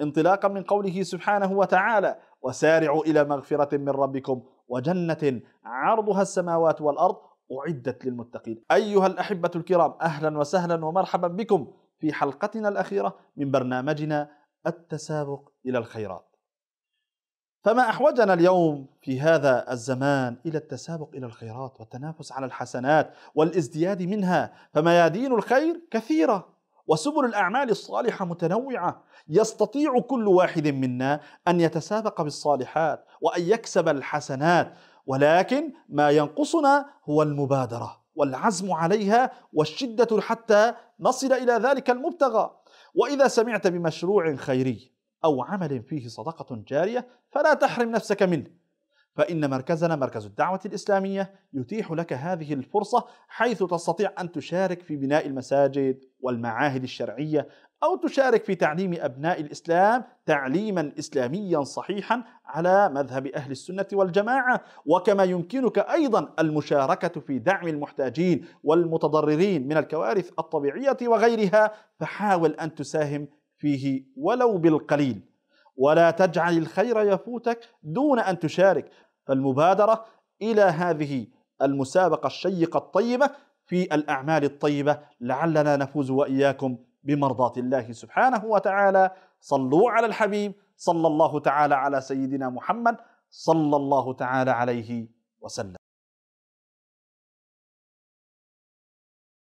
انطلاقا من قوله سبحانه وتعالى وسارعوا إلى مغفرة من ربكم وجنة عرضها السماوات والأرض أعدت للمتقين أيها الأحبة الكرام أهلا وسهلا ومرحبا بكم في حلقتنا الأخيرة من برنامجنا التسابق إلى الخيرات فما أحوجنا اليوم في هذا الزمان إلى التسابق إلى الخيرات والتنافس على الحسنات والازدياد منها فميادين الخير كثيرة وسبل الأعمال الصالحة متنوعة يستطيع كل واحد منا أن يتسابق بالصالحات وأن يكسب الحسنات ولكن ما ينقصنا هو المبادرة والعزم عليها والشدة حتى نصل إلى ذلك المبتغى وإذا سمعت بمشروع خيري أو عمل فيه صدقة جارية فلا تحرم نفسك منه فإن مركزنا مركز الدعوة الإسلامية يتيح لك هذه الفرصة حيث تستطيع أن تشارك في بناء المساجد والمعاهد الشرعية أو تشارك في تعليم أبناء الإسلام تعليما إسلاميا صحيحا على مذهب أهل السنة والجماعة وكما يمكنك أيضا المشاركة في دعم المحتاجين والمتضررين من الكوارث الطبيعية وغيرها فحاول أن تساهم فيه ولو بالقليل ولا تجعل الخير يفوتك دون أن تشارك فالمبادرة إلى هذه المسابقة الشيقة الطيبة في الأعمال الطيبة لعلنا نفوز وإياكم بمرضاة الله سبحانه وتعالى صلوا على الحبيب صلى الله تعالى على سيدنا محمد صلى الله تعالى عليه وسلم